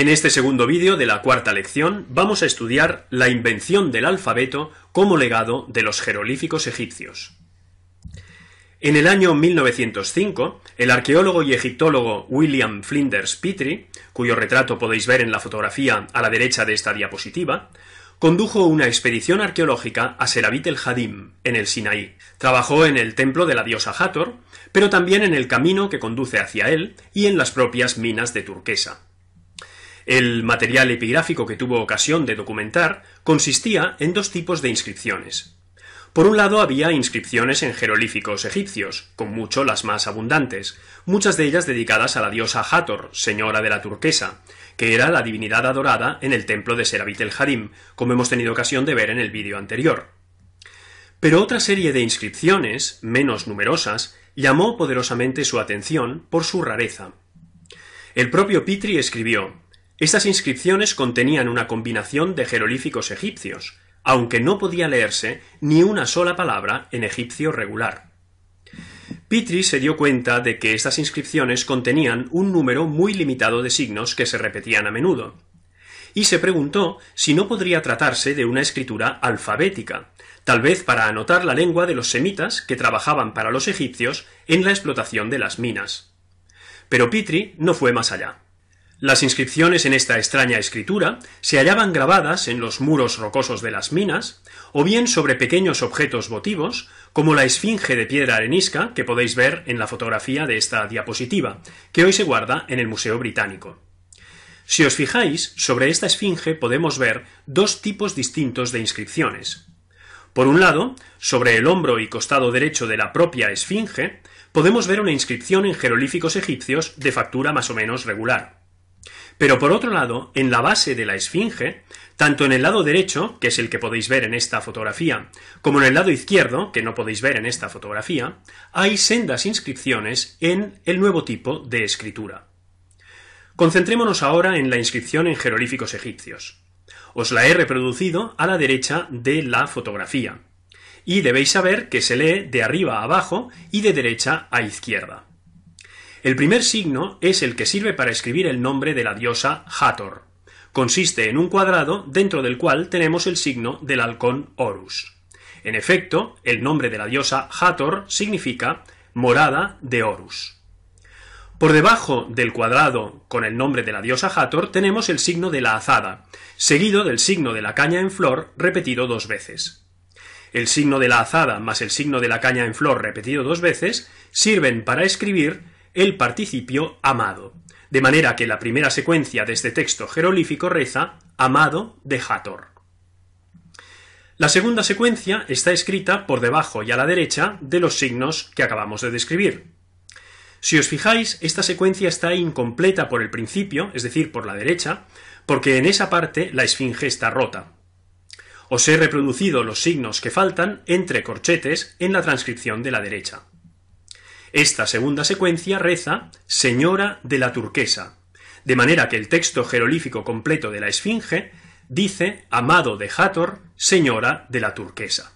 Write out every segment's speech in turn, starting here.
En este segundo vídeo de la cuarta lección vamos a estudiar la invención del alfabeto como legado de los jerolíficos egipcios. En el año 1905, el arqueólogo y egiptólogo William Flinders Petrie, cuyo retrato podéis ver en la fotografía a la derecha de esta diapositiva, condujo una expedición arqueológica a Serabit el Hadim, en el Sinaí. Trabajó en el templo de la diosa Hathor, pero también en el camino que conduce hacia él y en las propias minas de turquesa. El material epigráfico que tuvo ocasión de documentar consistía en dos tipos de inscripciones. Por un lado había inscripciones en jerolíficos egipcios, con mucho las más abundantes, muchas de ellas dedicadas a la diosa Hathor, señora de la turquesa, que era la divinidad adorada en el templo de Serabit el Harim, como hemos tenido ocasión de ver en el vídeo anterior. Pero otra serie de inscripciones, menos numerosas, llamó poderosamente su atención por su rareza. El propio Pitri escribió estas inscripciones contenían una combinación de jerolíficos egipcios, aunque no podía leerse ni una sola palabra en egipcio regular. Pitri se dio cuenta de que estas inscripciones contenían un número muy limitado de signos que se repetían a menudo, y se preguntó si no podría tratarse de una escritura alfabética, tal vez para anotar la lengua de los semitas que trabajaban para los egipcios en la explotación de las minas. Pero Petrie no fue más allá. Las inscripciones en esta extraña escritura se hallaban grabadas en los muros rocosos de las minas, o bien sobre pequeños objetos votivos, como la esfinge de piedra arenisca que podéis ver en la fotografía de esta diapositiva, que hoy se guarda en el Museo Británico. Si os fijáis, sobre esta esfinge podemos ver dos tipos distintos de inscripciones. Por un lado, sobre el hombro y costado derecho de la propia esfinge, podemos ver una inscripción en jerolíficos egipcios de factura más o menos regular. Pero por otro lado, en la base de la esfinge, tanto en el lado derecho, que es el que podéis ver en esta fotografía, como en el lado izquierdo, que no podéis ver en esta fotografía, hay sendas inscripciones en el nuevo tipo de escritura. Concentrémonos ahora en la inscripción en jeroglíficos egipcios. Os la he reproducido a la derecha de la fotografía. Y debéis saber que se lee de arriba a abajo y de derecha a izquierda. El primer signo es el que sirve para escribir el nombre de la diosa Hathor. Consiste en un cuadrado dentro del cual tenemos el signo del halcón Horus. En efecto, el nombre de la diosa Hathor significa morada de Horus. Por debajo del cuadrado con el nombre de la diosa Hathor tenemos el signo de la azada, seguido del signo de la caña en flor repetido dos veces. El signo de la azada más el signo de la caña en flor repetido dos veces sirven para escribir el participio amado. De manera que la primera secuencia de este texto jerolífico reza amado de Hator. La segunda secuencia está escrita por debajo y a la derecha de los signos que acabamos de describir. Si os fijáis, esta secuencia está incompleta por el principio, es decir, por la derecha, porque en esa parte la esfinge está rota. Os he reproducido los signos que faltan entre corchetes en la transcripción de la derecha. Esta segunda secuencia reza Señora de la Turquesa, de manera que el texto jerolífico completo de la Esfinge dice Amado de Hathor, Señora de la Turquesa.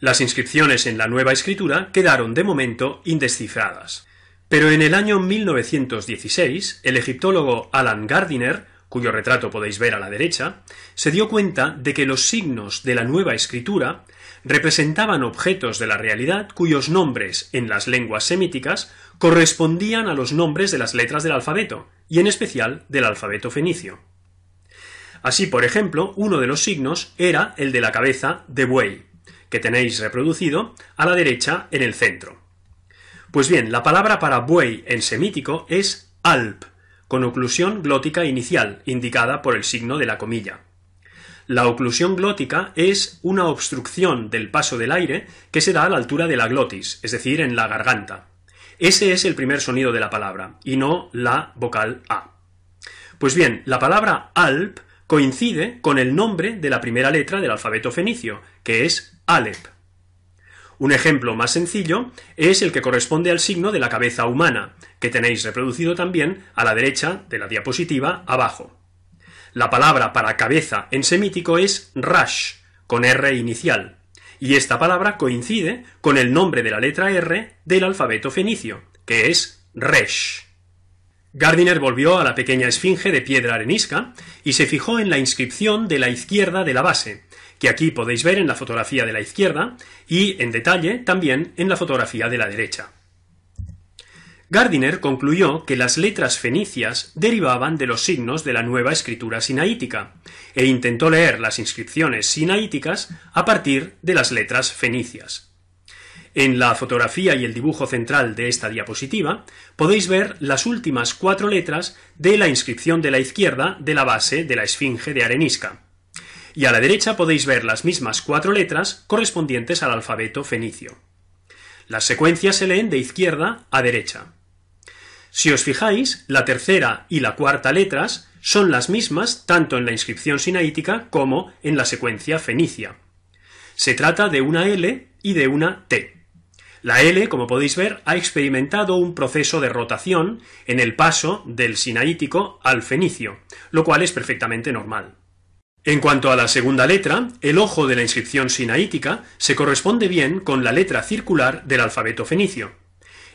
Las inscripciones en la nueva escritura quedaron de momento indescifradas. Pero en el año 1916, el egiptólogo Alan Gardiner, cuyo retrato podéis ver a la derecha, se dio cuenta de que los signos de la nueva escritura representaban objetos de la realidad cuyos nombres en las lenguas semíticas correspondían a los nombres de las letras del alfabeto, y en especial del alfabeto fenicio. Así, por ejemplo, uno de los signos era el de la cabeza de buey, que tenéis reproducido a la derecha en el centro. Pues bien, la palabra para buey en semítico es alp, con oclusión glótica inicial, indicada por el signo de la comilla. La oclusión glótica es una obstrucción del paso del aire que se da a la altura de la glotis, es decir, en la garganta. Ese es el primer sonido de la palabra, y no la vocal A. Pues bien, la palabra alp coincide con el nombre de la primera letra del alfabeto fenicio, que es Alep. Un ejemplo más sencillo es el que corresponde al signo de la cabeza humana, que tenéis reproducido también a la derecha de la diapositiva abajo. La palabra para cabeza en semítico es rash, con R inicial, y esta palabra coincide con el nombre de la letra R del alfabeto fenicio, que es resh. Gardiner volvió a la pequeña esfinge de piedra arenisca y se fijó en la inscripción de la izquierda de la base, que aquí podéis ver en la fotografía de la izquierda y en detalle también en la fotografía de la derecha. Gardiner concluyó que las letras fenicias derivaban de los signos de la nueva escritura sinaítica, e intentó leer las inscripciones sinaíticas a partir de las letras fenicias. En la fotografía y el dibujo central de esta diapositiva podéis ver las últimas cuatro letras de la inscripción de la izquierda de la base de la Esfinge de Arenisca. Y a la derecha podéis ver las mismas cuatro letras correspondientes al alfabeto fenicio. Las secuencias se leen de izquierda a derecha. Si os fijáis, la tercera y la cuarta letras son las mismas tanto en la inscripción sinaítica como en la secuencia fenicia. Se trata de una L y de una T. La L, como podéis ver, ha experimentado un proceso de rotación en el paso del sinaítico al fenicio, lo cual es perfectamente normal. En cuanto a la segunda letra, el ojo de la inscripción sinaítica se corresponde bien con la letra circular del alfabeto fenicio.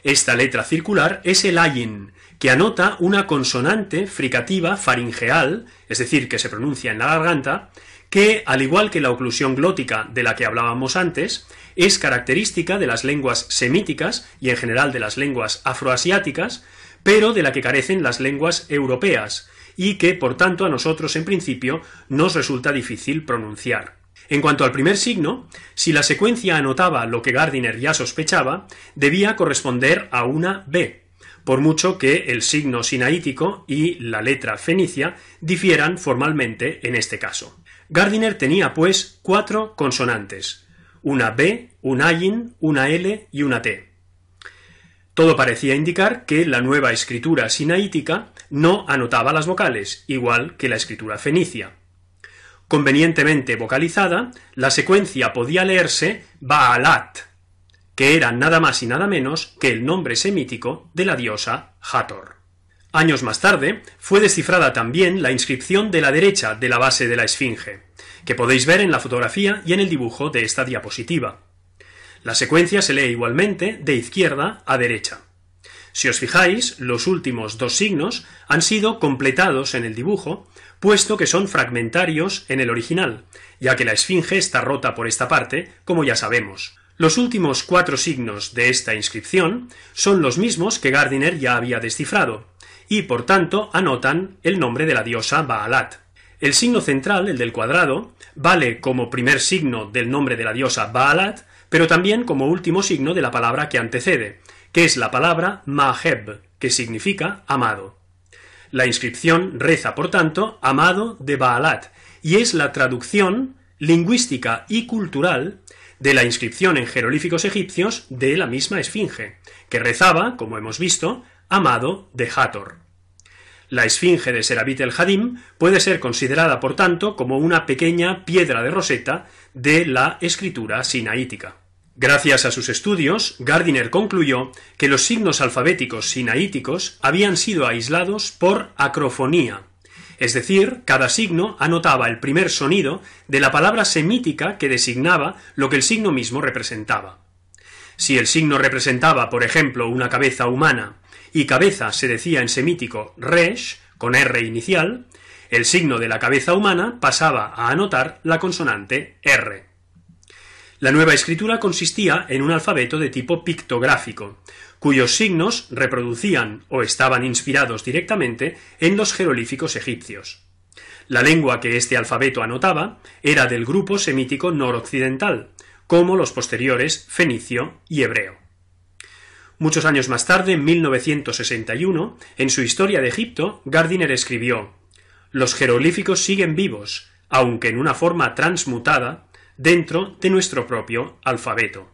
Esta letra circular es el ayin, que anota una consonante fricativa faringeal, es decir, que se pronuncia en la garganta, que, al igual que la oclusión glótica de la que hablábamos antes, es característica de las lenguas semíticas y en general de las lenguas afroasiáticas, pero de la que carecen las lenguas europeas, y que, por tanto, a nosotros, en principio, nos resulta difícil pronunciar. En cuanto al primer signo, si la secuencia anotaba lo que Gardiner ya sospechaba, debía corresponder a una B, por mucho que el signo sinaítico y la letra fenicia difieran formalmente en este caso. Gardiner tenía, pues, cuatro consonantes, una B, un ayin, una L y una T. Todo parecía indicar que la nueva escritura sinaítica no anotaba las vocales, igual que la escritura fenicia convenientemente vocalizada, la secuencia podía leerse Baalat, que era nada más y nada menos que el nombre semítico de la diosa Hathor. Años más tarde, fue descifrada también la inscripción de la derecha de la base de la Esfinge, que podéis ver en la fotografía y en el dibujo de esta diapositiva. La secuencia se lee igualmente de izquierda a derecha. Si os fijáis, los últimos dos signos han sido completados en el dibujo puesto que son fragmentarios en el original, ya que la esfinge está rota por esta parte, como ya sabemos. Los últimos cuatro signos de esta inscripción son los mismos que Gardiner ya había descifrado, y por tanto anotan el nombre de la diosa Baalat. El signo central, el del cuadrado, vale como primer signo del nombre de la diosa Baalat, pero también como último signo de la palabra que antecede, que es la palabra Maheb, que significa amado. La inscripción reza, por tanto, Amado de Baalat, y es la traducción lingüística y cultural de la inscripción en jerolíficos egipcios de la misma esfinge, que rezaba, como hemos visto, Amado de Hathor. La esfinge de Serabit el Hadim puede ser considerada, por tanto, como una pequeña piedra de roseta de la escritura sinaítica. Gracias a sus estudios, Gardiner concluyó que los signos alfabéticos sinaíticos habían sido aislados por acrofonía, es decir, cada signo anotaba el primer sonido de la palabra semítica que designaba lo que el signo mismo representaba. Si el signo representaba, por ejemplo, una cabeza humana, y cabeza se decía en semítico resh, con R inicial, el signo de la cabeza humana pasaba a anotar la consonante R. La nueva escritura consistía en un alfabeto de tipo pictográfico, cuyos signos reproducían o estaban inspirados directamente en los jeroglíficos egipcios. La lengua que este alfabeto anotaba era del grupo semítico noroccidental, como los posteriores fenicio y hebreo. Muchos años más tarde, en 1961, en su Historia de Egipto, Gardiner escribió Los jeroglíficos siguen vivos, aunque en una forma transmutada, dentro de nuestro propio alfabeto.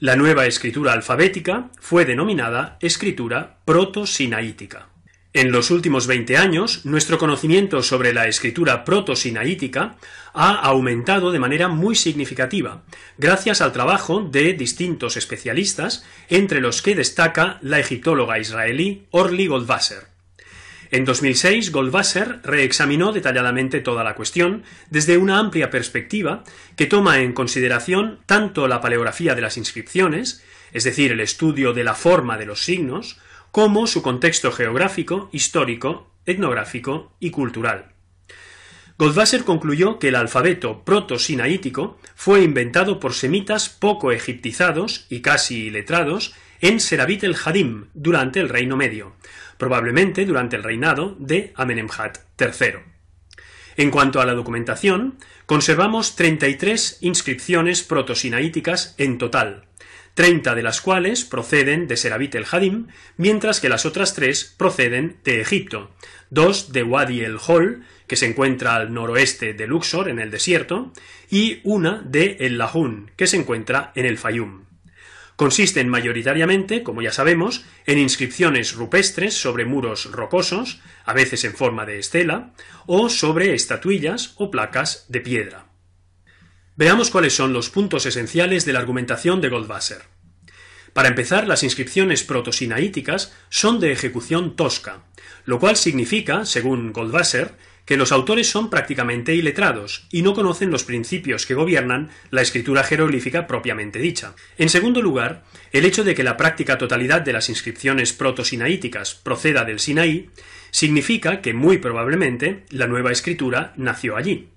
La nueva escritura alfabética fue denominada escritura proto sinaítica. En los últimos 20 años, nuestro conocimiento sobre la escritura proto sinaítica ha aumentado de manera muy significativa, gracias al trabajo de distintos especialistas, entre los que destaca la egiptóloga israelí Orly Goldwasser. En 2006, Goldwasser reexaminó detalladamente toda la cuestión desde una amplia perspectiva que toma en consideración tanto la paleografía de las inscripciones, es decir, el estudio de la forma de los signos, como su contexto geográfico, histórico, etnográfico y cultural. Goldwasser concluyó que el alfabeto proto-sinaítico fue inventado por semitas poco egiptizados y casi letrados en Serabit el Hadim durante el Reino Medio, probablemente durante el reinado de Amenemhat III. En cuanto a la documentación, conservamos 33 inscripciones protosinaíticas en total, 30 de las cuales proceden de Serabit el Hadim, mientras que las otras tres proceden de Egipto, dos de Wadi el Hol, que se encuentra al noroeste de Luxor, en el desierto, y una de El Lahun, que se encuentra en el Fayum. Consisten mayoritariamente, como ya sabemos, en inscripciones rupestres sobre muros rocosos, a veces en forma de estela, o sobre estatuillas o placas de piedra. Veamos cuáles son los puntos esenciales de la argumentación de Goldwasser. Para empezar, las inscripciones protosinaíticas son de ejecución tosca, lo cual significa, según Goldwasser, que los autores son prácticamente iletrados y no conocen los principios que gobiernan la escritura jeroglífica propiamente dicha. En segundo lugar, el hecho de que la práctica totalidad de las inscripciones protosinaíticas proceda del Sinaí significa que muy probablemente la nueva escritura nació allí.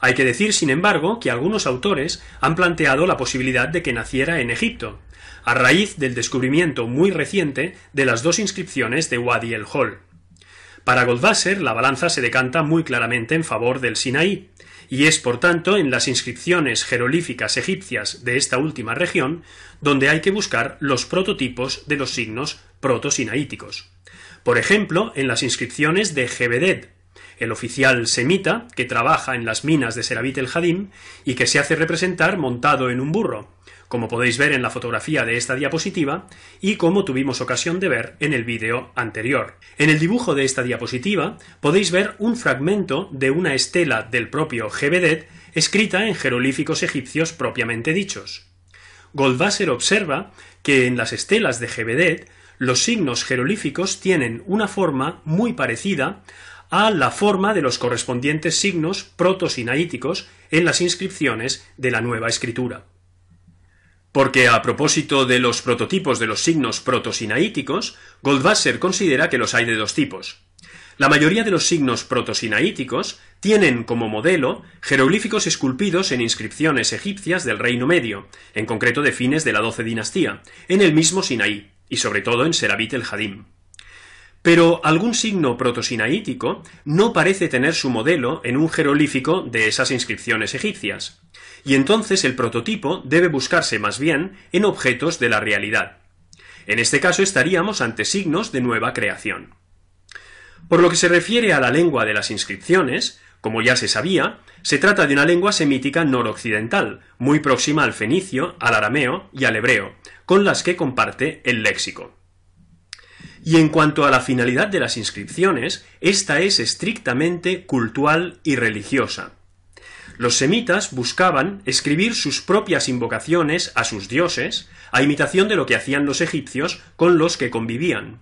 Hay que decir, sin embargo, que algunos autores han planteado la posibilidad de que naciera en Egipto, a raíz del descubrimiento muy reciente de las dos inscripciones de Wadi el Hol. Para Goldwasser, la balanza se decanta muy claramente en favor del Sinaí, y es por tanto en las inscripciones jerolíficas egipcias de esta última región donde hay que buscar los prototipos de los signos protosinaíticos. Por ejemplo, en las inscripciones de Gebedet, el oficial semita que trabaja en las minas de Serabit el Hadim y que se hace representar montado en un burro, como podéis ver en la fotografía de esta diapositiva y como tuvimos ocasión de ver en el vídeo anterior. En el dibujo de esta diapositiva podéis ver un fragmento de una estela del propio Gebedet escrita en jerolíficos egipcios propiamente dichos. Goldwasser observa que en las estelas de Gebedet los signos jerolíficos tienen una forma muy parecida a la forma de los correspondientes signos protosinaíticos en las inscripciones de la nueva escritura. Porque a propósito de los prototipos de los signos protosinaíticos, Goldwasser considera que los hay de dos tipos. La mayoría de los signos protosinaíticos tienen como modelo jeroglíficos esculpidos en inscripciones egipcias del Reino Medio, en concreto de fines de la doce dinastía, en el mismo Sinaí, y sobre todo en Serabit el Hadim pero algún signo protosinaítico no parece tener su modelo en un jerolífico de esas inscripciones egipcias, y entonces el prototipo debe buscarse más bien en objetos de la realidad. En este caso estaríamos ante signos de nueva creación. Por lo que se refiere a la lengua de las inscripciones, como ya se sabía, se trata de una lengua semítica noroccidental, muy próxima al fenicio, al arameo y al hebreo, con las que comparte el léxico. Y en cuanto a la finalidad de las inscripciones, esta es estrictamente cultural y religiosa. Los semitas buscaban escribir sus propias invocaciones a sus dioses, a imitación de lo que hacían los egipcios con los que convivían.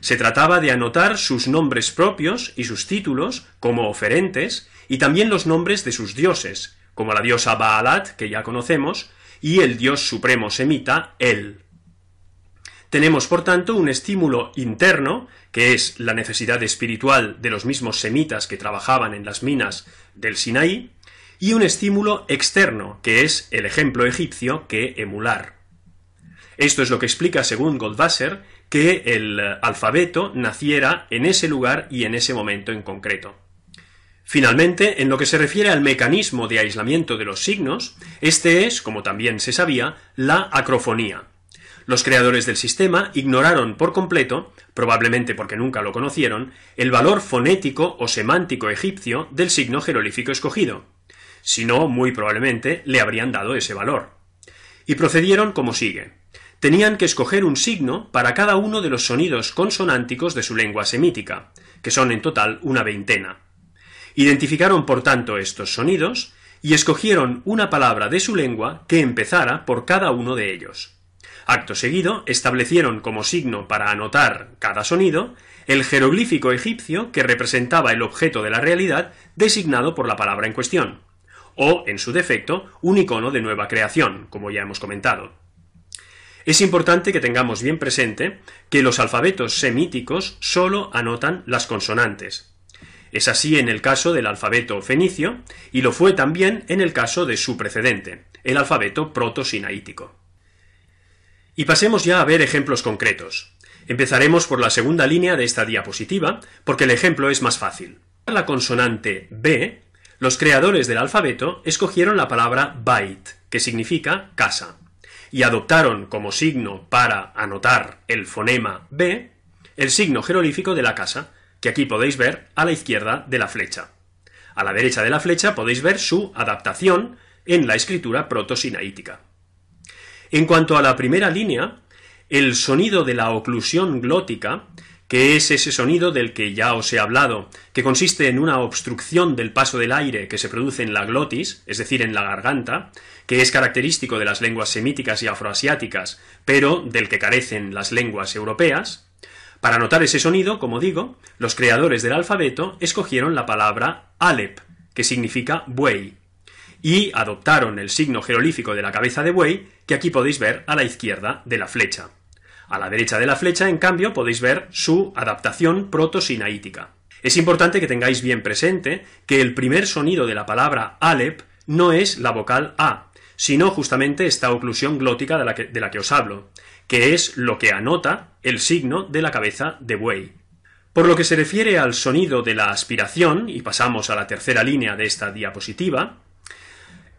Se trataba de anotar sus nombres propios y sus títulos como oferentes, y también los nombres de sus dioses, como la diosa Baalat, que ya conocemos, y el dios supremo semita, El. Tenemos, por tanto, un estímulo interno, que es la necesidad espiritual de los mismos semitas que trabajaban en las minas del Sinaí, y un estímulo externo, que es el ejemplo egipcio que emular. Esto es lo que explica, según Goldwasser, que el alfabeto naciera en ese lugar y en ese momento en concreto. Finalmente, en lo que se refiere al mecanismo de aislamiento de los signos, este es, como también se sabía, la acrofonía, los creadores del sistema ignoraron por completo, probablemente porque nunca lo conocieron, el valor fonético o semántico egipcio del signo jerolífico escogido. Si no, muy probablemente le habrían dado ese valor. Y procedieron como sigue. Tenían que escoger un signo para cada uno de los sonidos consonánticos de su lengua semítica, que son en total una veintena. Identificaron, por tanto, estos sonidos y escogieron una palabra de su lengua que empezara por cada uno de ellos. Acto seguido, establecieron como signo para anotar cada sonido el jeroglífico egipcio que representaba el objeto de la realidad designado por la palabra en cuestión, o, en su defecto, un icono de nueva creación, como ya hemos comentado. Es importante que tengamos bien presente que los alfabetos semíticos solo anotan las consonantes. Es así en el caso del alfabeto fenicio y lo fue también en el caso de su precedente, el alfabeto proto y pasemos ya a ver ejemplos concretos. Empezaremos por la segunda línea de esta diapositiva, porque el ejemplo es más fácil. Para la consonante B, los creadores del alfabeto escogieron la palabra byte, que significa casa, y adoptaron como signo para anotar el fonema B el signo jerolífico de la casa, que aquí podéis ver a la izquierda de la flecha. A la derecha de la flecha podéis ver su adaptación en la escritura protosinaítica. En cuanto a la primera línea, el sonido de la oclusión glótica, que es ese sonido del que ya os he hablado, que consiste en una obstrucción del paso del aire que se produce en la glotis, es decir, en la garganta, que es característico de las lenguas semíticas y afroasiáticas, pero del que carecen las lenguas europeas. Para notar ese sonido, como digo, los creadores del alfabeto escogieron la palabra Alep, que significa buey y adoptaron el signo jerolífico de la cabeza de buey, que aquí podéis ver a la izquierda de la flecha. A la derecha de la flecha, en cambio, podéis ver su adaptación protosinaítica. Es importante que tengáis bien presente que el primer sonido de la palabra Alep no es la vocal A, sino justamente esta oclusión glótica de la que, de la que os hablo, que es lo que anota el signo de la cabeza de buey. Por lo que se refiere al sonido de la aspiración, y pasamos a la tercera línea de esta diapositiva,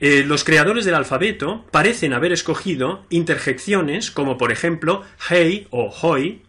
eh, los creadores del alfabeto parecen haber escogido interjecciones como por ejemplo hey o hoy,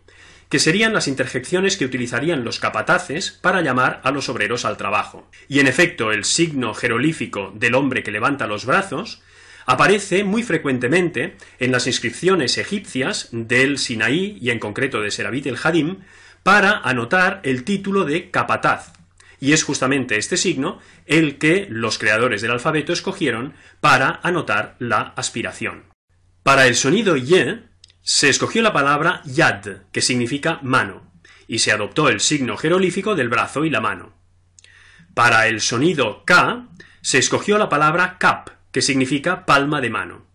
que serían las interjecciones que utilizarían los capataces para llamar a los obreros al trabajo. Y en efecto, el signo jerolífico del hombre que levanta los brazos aparece muy frecuentemente en las inscripciones egipcias del Sinaí y en concreto de Serabit el Hadim para anotar el título de capataz, y es justamente este signo el que los creadores del alfabeto escogieron para anotar la aspiración. Para el sonido Y se escogió la palabra yad, que significa mano, y se adoptó el signo jerolífico del brazo y la mano. Para el sonido K se escogió la palabra kap que significa palma de mano.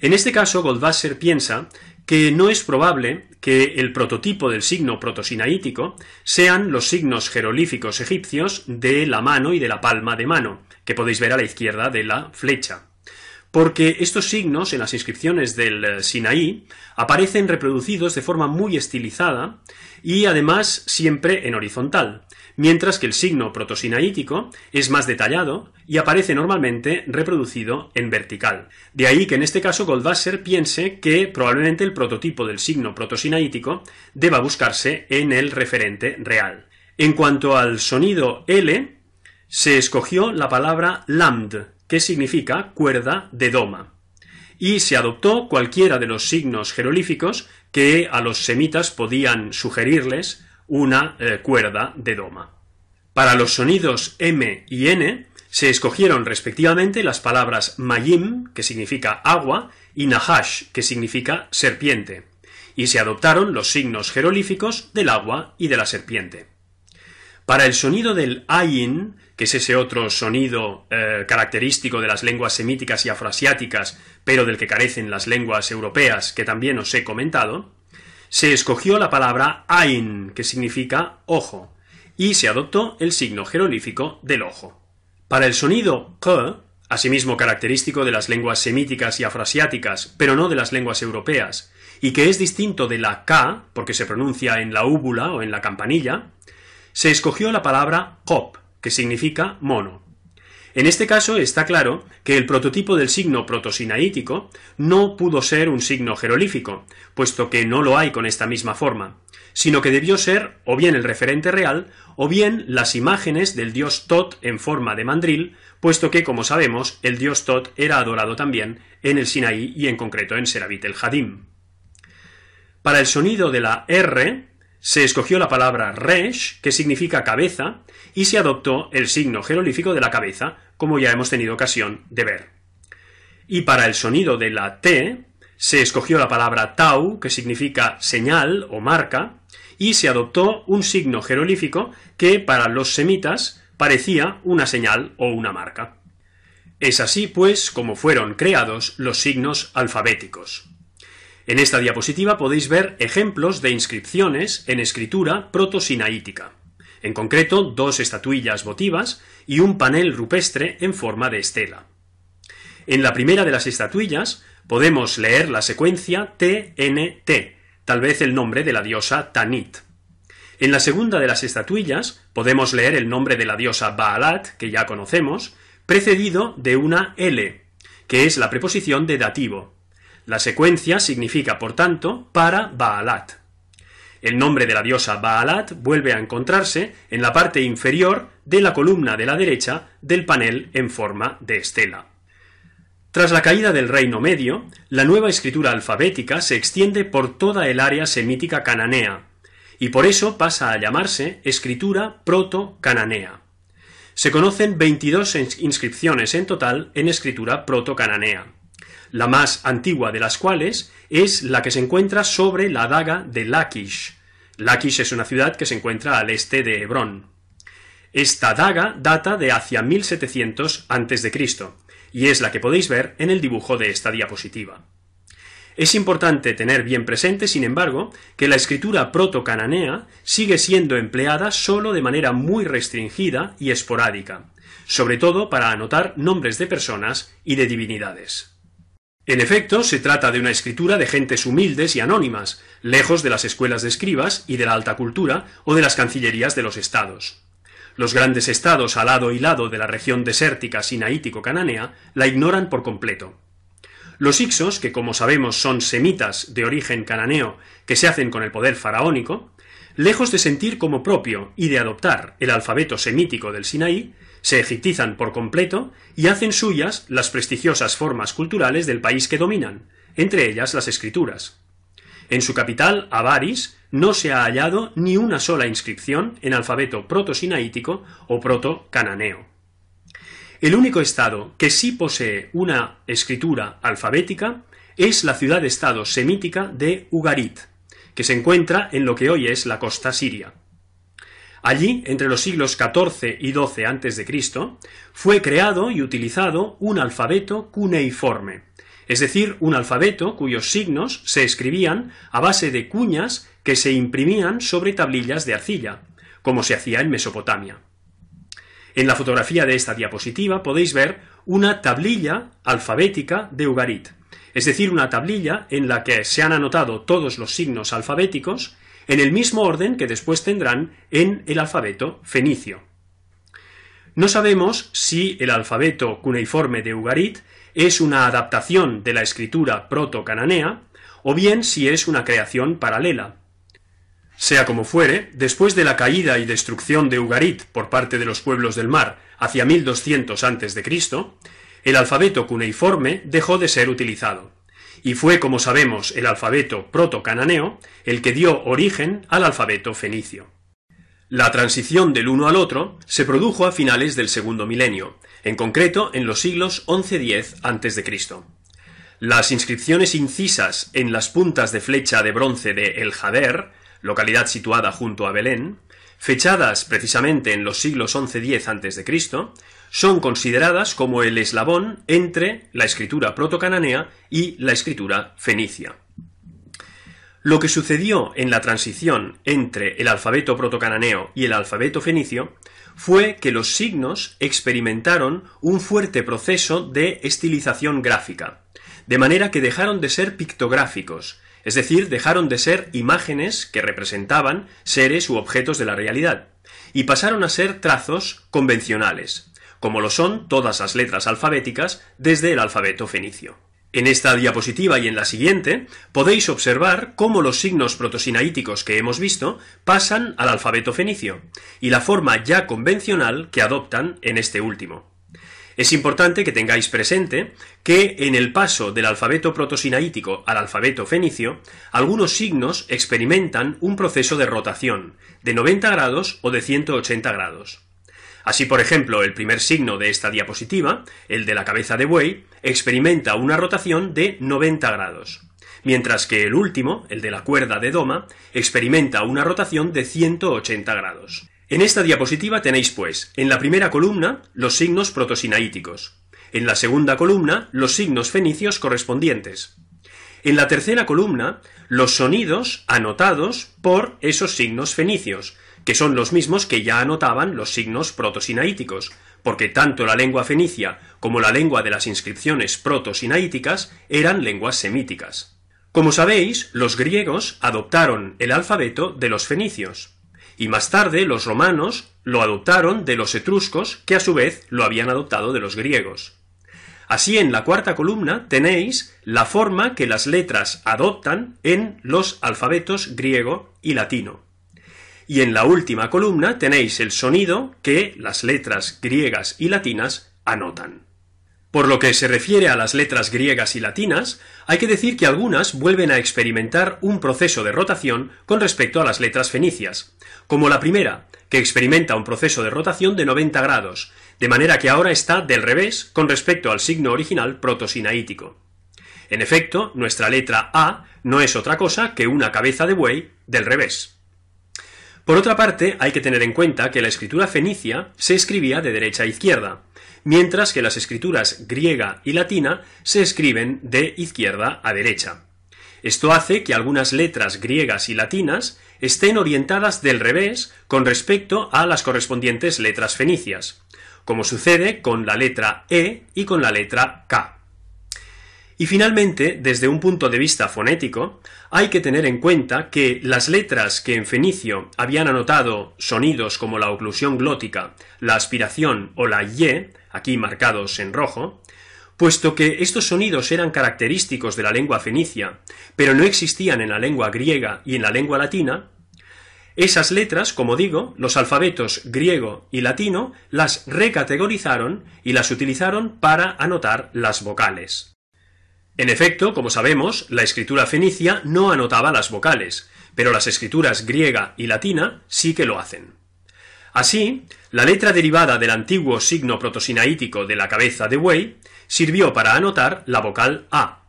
En este caso, Goldwasser piensa que no es probable que el prototipo del signo protosinaítico sean los signos jerolíficos egipcios de la mano y de la palma de mano, que podéis ver a la izquierda de la flecha porque estos signos en las inscripciones del eh, Sinaí aparecen reproducidos de forma muy estilizada y además siempre en horizontal, mientras que el signo protosinaítico es más detallado y aparece normalmente reproducido en vertical. De ahí que en este caso Goldwasser piense que probablemente el prototipo del signo protosinaítico deba buscarse en el referente real. En cuanto al sonido L, se escogió la palabra lambda que significa cuerda de doma, y se adoptó cualquiera de los signos jerolíficos que a los semitas podían sugerirles una eh, cuerda de doma. Para los sonidos M y N se escogieron respectivamente las palabras Mayim, que significa agua, y Nahash, que significa serpiente, y se adoptaron los signos jerolíficos del agua y de la serpiente. Para el sonido del Ayin, que es ese otro sonido eh, característico de las lenguas semíticas y afroasiáticas, pero del que carecen las lenguas europeas, que también os he comentado, se escogió la palabra Ain, que significa ojo, y se adoptó el signo jerolífico del ojo. Para el sonido K, asimismo característico de las lenguas semíticas y afrasiáticas, pero no de las lenguas europeas, y que es distinto de la K, porque se pronuncia en la úvula o en la campanilla, se escogió la palabra Kop, que significa mono, en este caso está claro que el prototipo del signo protosinaítico no pudo ser un signo jerolífico, puesto que no lo hay con esta misma forma, sino que debió ser o bien el referente real o bien las imágenes del dios Tot en forma de mandril, puesto que, como sabemos, el dios Tot era adorado también en el Sinaí y en concreto en Serabit el Hadim. Para el sonido de la R, se escogió la palabra resh, que significa cabeza, y se adoptó el signo jerolífico de la cabeza, como ya hemos tenido ocasión de ver. Y para el sonido de la T se escogió la palabra tau, que significa señal o marca, y se adoptó un signo jerolífico que para los semitas parecía una señal o una marca. Es así, pues, como fueron creados los signos alfabéticos. En esta diapositiva podéis ver ejemplos de inscripciones en escritura protosinaítica en concreto dos estatuillas votivas y un panel rupestre en forma de estela. En la primera de las estatuillas podemos leer la secuencia TNT, tal vez el nombre de la diosa Tanit. En la segunda de las estatuillas podemos leer el nombre de la diosa Baalat, que ya conocemos, precedido de una L, que es la preposición de dativo. La secuencia significa, por tanto, para Baalat. El nombre de la diosa Baalat vuelve a encontrarse en la parte inferior de la columna de la derecha del panel en forma de estela. Tras la caída del Reino Medio, la nueva escritura alfabética se extiende por toda el área semítica cananea, y por eso pasa a llamarse escritura proto-cananea. Se conocen 22 inscripciones en total en escritura proto-cananea, la más antigua de las cuales es la que se encuentra sobre la daga de Lakish, Lakish es una ciudad que se encuentra al este de Hebrón. Esta daga data de hacia 1700 a.C. y es la que podéis ver en el dibujo de esta diapositiva. Es importante tener bien presente, sin embargo, que la escritura proto-cananea sigue siendo empleada solo de manera muy restringida y esporádica, sobre todo para anotar nombres de personas y de divinidades. En efecto, se trata de una escritura de gentes humildes y anónimas, lejos de las escuelas de escribas y de la alta cultura o de las cancillerías de los estados. Los grandes estados al lado y lado de la región desértica sinaítico-cananea la ignoran por completo. Los Ixos, que como sabemos son semitas de origen cananeo que se hacen con el poder faraónico, lejos de sentir como propio y de adoptar el alfabeto semítico del Sinaí, se egiptizan por completo y hacen suyas las prestigiosas formas culturales del país que dominan, entre ellas las escrituras. En su capital, Avaris, no se ha hallado ni una sola inscripción en alfabeto proto-sinaítico o proto-cananeo. El único estado que sí posee una escritura alfabética es la ciudad-estado semítica de Ugarit, que se encuentra en lo que hoy es la costa siria. Allí, entre los siglos XIV y XII a.C., fue creado y utilizado un alfabeto cuneiforme, es decir, un alfabeto cuyos signos se escribían a base de cuñas que se imprimían sobre tablillas de arcilla, como se hacía en Mesopotamia. En la fotografía de esta diapositiva podéis ver una tablilla alfabética de Ugarit, es decir, una tablilla en la que se han anotado todos los signos alfabéticos en el mismo orden que después tendrán en el alfabeto fenicio. No sabemos si el alfabeto cuneiforme de Ugarit es una adaptación de la escritura proto-cananea o bien si es una creación paralela. Sea como fuere, después de la caída y destrucción de Ugarit por parte de los pueblos del mar hacia 1200 a.C., el alfabeto cuneiforme dejó de ser utilizado, y fue, como sabemos, el alfabeto proto-cananeo el que dio origen al alfabeto fenicio. La transición del uno al otro se produjo a finales del segundo milenio, en concreto en los siglos 11-10 a.C. Las inscripciones incisas en las puntas de flecha de bronce de El Jader, localidad situada junto a Belén, fechadas precisamente en los siglos 11-10 a.C., son consideradas como el eslabón entre la escritura protocananea y la escritura fenicia. Lo que sucedió en la transición entre el alfabeto protocananeo y el alfabeto fenicio fue que los signos experimentaron un fuerte proceso de estilización gráfica, de manera que dejaron de ser pictográficos, es decir, dejaron de ser imágenes que representaban seres u objetos de la realidad, y pasaron a ser trazos convencionales, como lo son todas las letras alfabéticas desde el alfabeto fenicio. En esta diapositiva y en la siguiente podéis observar cómo los signos protosinaíticos que hemos visto pasan al alfabeto fenicio y la forma ya convencional que adoptan en este último. Es importante que tengáis presente que en el paso del alfabeto protosinaítico al alfabeto fenicio, algunos signos experimentan un proceso de rotación de 90 grados o de 180 grados. Así, por ejemplo, el primer signo de esta diapositiva, el de la cabeza de buey, experimenta una rotación de 90 grados, mientras que el último, el de la cuerda de doma, experimenta una rotación de 180 grados. En esta diapositiva tenéis, pues, en la primera columna, los signos protosinaíticos, en la segunda columna, los signos fenicios correspondientes, en la tercera columna, los sonidos anotados por esos signos fenicios, que son los mismos que ya anotaban los signos protosinaíticos, porque tanto la lengua fenicia como la lengua de las inscripciones protosinaíticas eran lenguas semíticas. Como sabéis, los griegos adoptaron el alfabeto de los fenicios, y más tarde los romanos lo adoptaron de los etruscos, que a su vez lo habían adoptado de los griegos. Así en la cuarta columna tenéis la forma que las letras adoptan en los alfabetos griego y latino y en la última columna tenéis el sonido que las letras griegas y latinas anotan. Por lo que se refiere a las letras griegas y latinas, hay que decir que algunas vuelven a experimentar un proceso de rotación con respecto a las letras fenicias, como la primera, que experimenta un proceso de rotación de 90 grados, de manera que ahora está del revés con respecto al signo original protosinaítico. En efecto, nuestra letra A no es otra cosa que una cabeza de buey del revés. Por otra parte, hay que tener en cuenta que la escritura fenicia se escribía de derecha a izquierda, mientras que las escrituras griega y latina se escriben de izquierda a derecha. Esto hace que algunas letras griegas y latinas estén orientadas del revés con respecto a las correspondientes letras fenicias, como sucede con la letra E y con la letra K. Y finalmente, desde un punto de vista fonético, hay que tener en cuenta que las letras que en fenicio habían anotado sonidos como la oclusión glótica, la aspiración o la y, aquí marcados en rojo, puesto que estos sonidos eran característicos de la lengua fenicia, pero no existían en la lengua griega y en la lengua latina, esas letras, como digo, los alfabetos griego y latino las recategorizaron y las utilizaron para anotar las vocales. En efecto, como sabemos, la escritura fenicia no anotaba las vocales, pero las escrituras griega y latina sí que lo hacen. Así, la letra derivada del antiguo signo protosinaítico de la cabeza de buey sirvió para anotar la vocal A.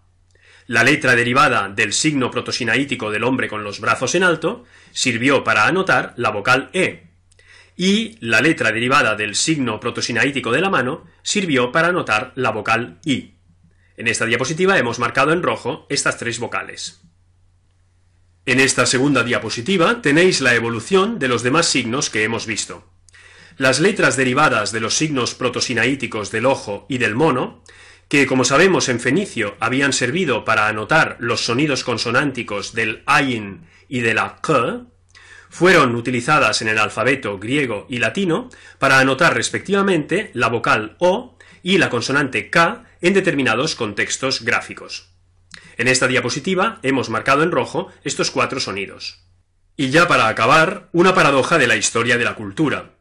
La letra derivada del signo protosinaítico del hombre con los brazos en alto sirvió para anotar la vocal E. Y la letra derivada del signo protosinaítico de la mano sirvió para anotar la vocal I. En esta diapositiva hemos marcado en rojo estas tres vocales. En esta segunda diapositiva tenéis la evolución de los demás signos que hemos visto. Las letras derivadas de los signos protosinaíticos del ojo y del mono, que como sabemos en fenicio habían servido para anotar los sonidos consonánticos del ayin y de la k, fueron utilizadas en el alfabeto griego y latino para anotar respectivamente la vocal o y la consonante k en determinados contextos gráficos. En esta diapositiva hemos marcado en rojo estos cuatro sonidos. Y ya para acabar, una paradoja de la historia de la cultura.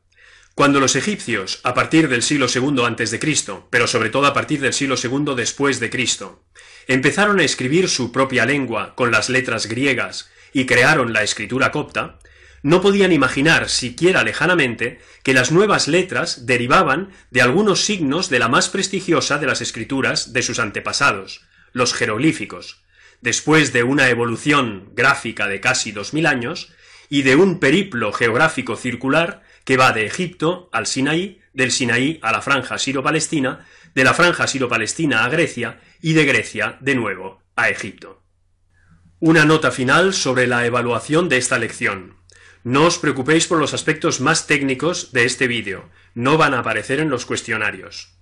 Cuando los egipcios, a partir del siglo II antes de Cristo, pero sobre todo a partir del siglo II después de Cristo, empezaron a escribir su propia lengua con las letras griegas y crearon la escritura copta, no podían imaginar, siquiera lejanamente, que las nuevas letras derivaban de algunos signos de la más prestigiosa de las escrituras de sus antepasados, los jeroglíficos, después de una evolución gráfica de casi dos mil años y de un periplo geográfico circular que va de Egipto al Sinaí, del Sinaí a la franja siro-palestina, de la franja siro-palestina a Grecia y de Grecia de nuevo a Egipto. Una nota final sobre la evaluación de esta lección. No os preocupéis por los aspectos más técnicos de este vídeo, no van a aparecer en los cuestionarios.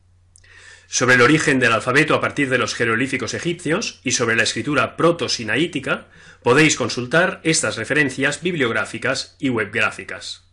Sobre el origen del alfabeto a partir de los jeroglíficos egipcios y sobre la escritura proto-sinaítica, podéis consultar estas referencias bibliográficas y webgráficas.